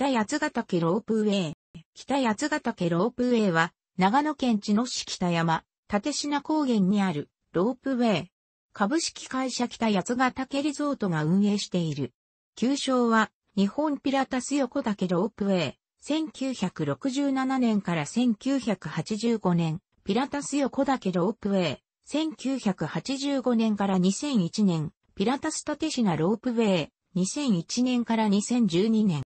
北八ヶ岳ロープウェイ。北八ヶ岳ロープウェイは、長野県茅野市北山、立品高原にあるロープウェイ。株式会社北八ヶ岳リゾートが運営している。旧称は、日本ピラタス横岳ロープウェイ。1967年から1985年、ピラタス横岳ロープウェイ。1985年から2001年、ピラタス立品ロープウェイ。2001年から2012年。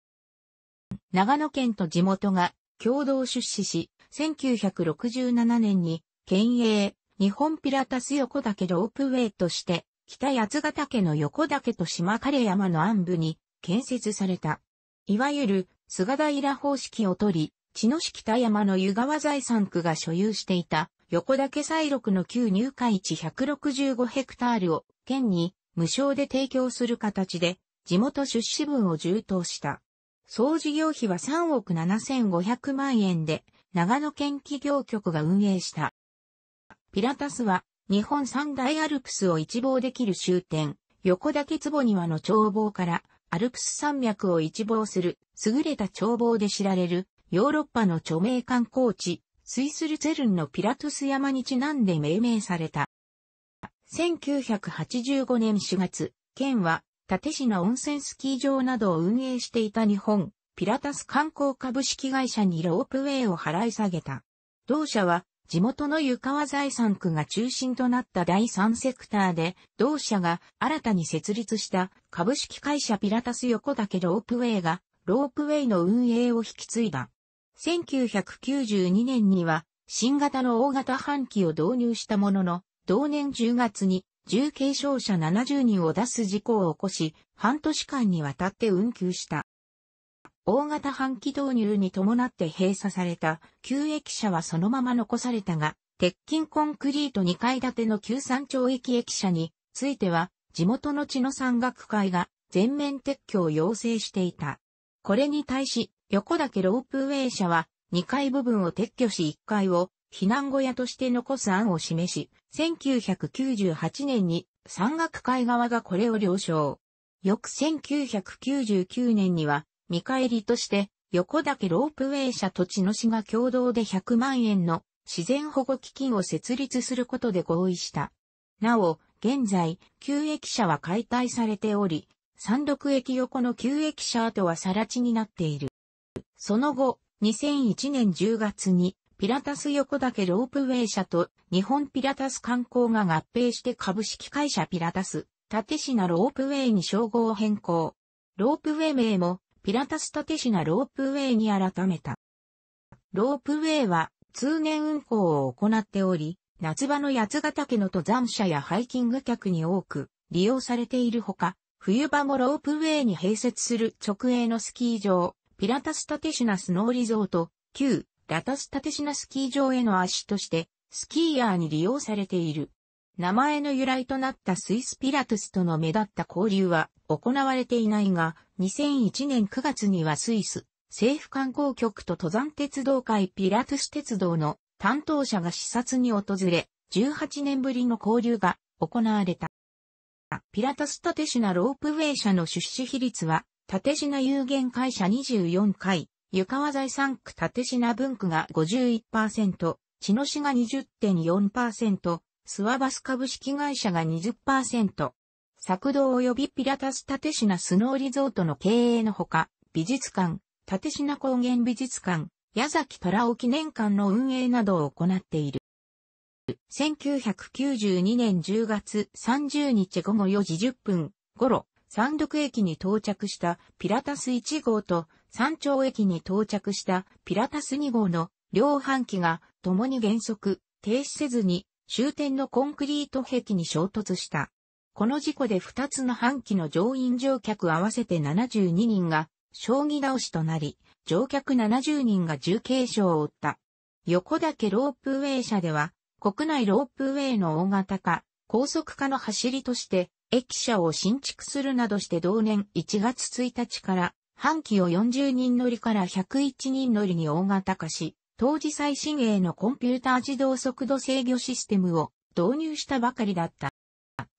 長野県と地元が共同出資し、1967年に県営日本ピラタス横岳ロープウェイとして北八ヶ岳の横岳と島枯山の暗部に建設された。いわゆる菅平方式を取り、茅野市北山の湯川財産区が所有していた横岳西麓の旧入海地165ヘクタールを県に無償で提供する形で地元出資分を充当した。総事業費は3億7500万円で、長野県企業局が運営した。ピラタスは、日本三大アルプスを一望できる終点、横岳坪庭の眺望から、アルプス山脈を一望する、優れた眺望で知られる、ヨーロッパの著名観光地、スイスルツェルンのピラトス山にちなんで命名された。1985年4月、県は立品温泉スキー場などを運営していた日本、ピラタス観光株式会社にロープウェイを払い下げた。同社は、地元の湯川財産区が中心となった第三セクターで、同社が新たに設立した株式会社ピラタス横岳ロープウェイが、ロープウェイの運営を引き継いだ。1992年には、新型の大型半機を導入したものの、同年10月に重軽傷者70人を出す事故を起こし、半年間にわたって運休した。大型半気導入に伴って閉鎖された旧駅舎はそのまま残されたが、鉄筋コンクリート2階建ての旧山町駅駅舎については、地元の地の山岳会が全面撤去を要請していた。これに対し、横岳ロープウェイ社は2階部分を撤去し1階を避難小屋として残す案を示し、1998年に山岳会側がこれを了承。翌1999年には、見返りとして、横岳ロープウェイ社と茅野市が共同で100万円の自然保護基金を設立することで合意した。なお、現在、旧駅舎は解体されており、三陸駅横の旧駅舎跡は更地になっている。その後、2001年10月にピラタス横岳ロープウェイ社と日本ピラタス観光が合併して株式会社ピラタス、立品ロープウェイに称号を変更。ロープウェイ名もピラタス立品ロープウェイに改めた。ロープウェイは通年運行を行っており、夏場の八ヶ岳の登山者やハイキング客に多く利用されているほか、冬場もロープウェイに併設する直営のスキー場、ピラタスタテシナスノーリゾート、旧ラタスタテシナスキー場への足として、スキーヤーに利用されている。名前の由来となったスイスピラトゥスとの目立った交流は行われていないが、2001年9月にはスイス、政府観光局と登山鉄道会ピラトゥス鉄道の担当者が視察に訪れ、18年ぶりの交流が行われた。ピラトスタテシナロープウェイ社の出資比率は、タテシナ有限会社24回、湯川財産区立品文区が51%、茅野市が20.4%、スワバス株式会社が20%、作動及びピラタス立品スノーリゾートの経営のほか、美術館、立品高原美術館、矢崎虎沖。記念館の運営などを行っている。1992年10月30日午後4時10分頃、三陸駅に到着したピラタス1号と山頂駅に到着したピラタス2号の両半機が共に減速、停止せずに終点のコンクリート壁に衝突した。この事故で2つの半機の乗員乗客合わせて72人が将棋倒しとなり、乗客70人が重軽傷を負った。横岳ロープウェイ社では、国内ロープウェイの大型化、高速化の走りとして、駅舎を新築するなどして同年1月1日から、半期を40人乗りから101人乗りに大型化し、当時最新鋭のコンピューター自動速度制御システムを導入したばかりだった。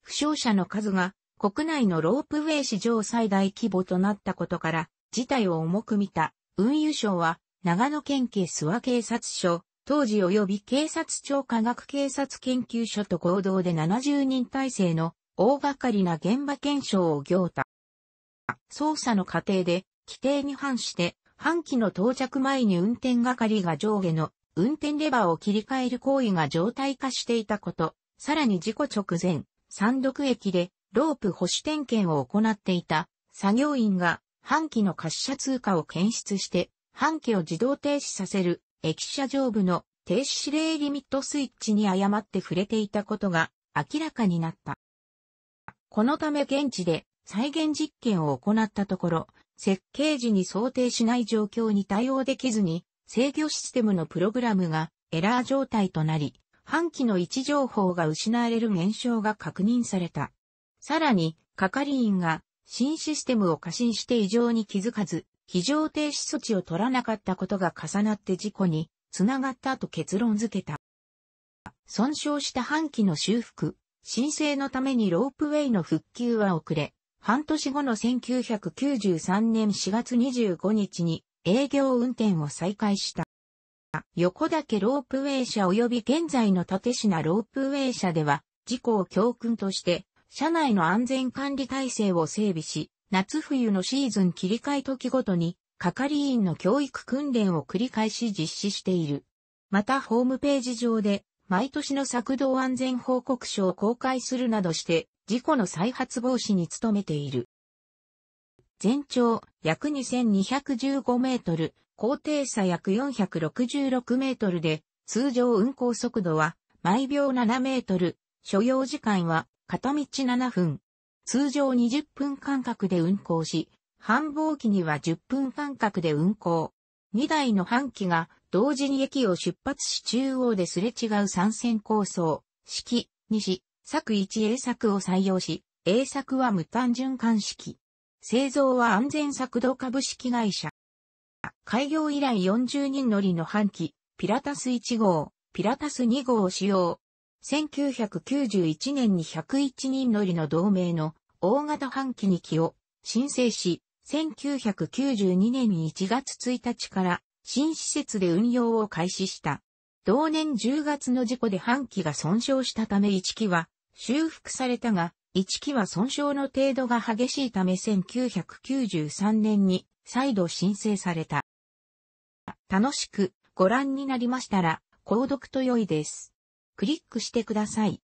負傷者の数が国内のロープウェイ史上最大規模となったことから、事態を重く見た運輸省は長野県警諏訪警察署、当時及び警察庁科学警察研究所と合同で70人体制の大掛かりな現場検証を行った。捜査の過程で、規定に反して、半期の到着前に運転係が上下の運転レバーを切り替える行為が常態化していたこと、さらに事故直前、三毒駅でロープ保守点検を行っていた作業員が半期の滑車通過を検出して、半期を自動停止させる駅舎上部の停止指令リミットスイッチに誤って触れていたことが明らかになった。このため現地で再現実験を行ったところ、設計時に想定しない状況に対応できずに、制御システムのプログラムがエラー状態となり、半期の位置情報が失われる現象が確認された。さらに、係員が新システムを過信して異常に気づかず、非常停止措置を取らなかったことが重なって事故につながったと結論付けた。損傷した半期の修復、申請のためにロープウェイの復旧は遅れ、半年後の1993年4月25日に営業運転を再開した。横岳ロープウェイ社及び現在の立品ロープウェイ社では、事故を教訓として、社内の安全管理体制を整備し、夏冬のシーズン切り替え時ごとに、係員の教育訓練を繰り返し実施している。またホームページ上で、毎年の作動安全報告書を公開するなどして、事故の再発防止に努めている。全長約2215メートル、高低差約466メートルで、通常運行速度は毎秒7メートル、所要時間は片道7分。通常20分間隔で運行し、繁忙期には10分間隔で運行。2台の半機が同時に駅を出発し中央ですれ違う参戦構想、式、西、作 1A 作を採用し、A 作は無単循環式。製造は安全作動株式会社。開業以来40人乗りの半期、ピラタス1号、ピラタス2号を使用。1991年に101人乗りの同盟の大型半期に起を申請し、1992年1月1日から新施設で運用を開始した。同年10月の事故で半機が損傷したため1機は修復されたが、1機は損傷の程度が激しいため1993年に再度申請された。楽しくご覧になりましたら、購読と良いです。クリックしてください。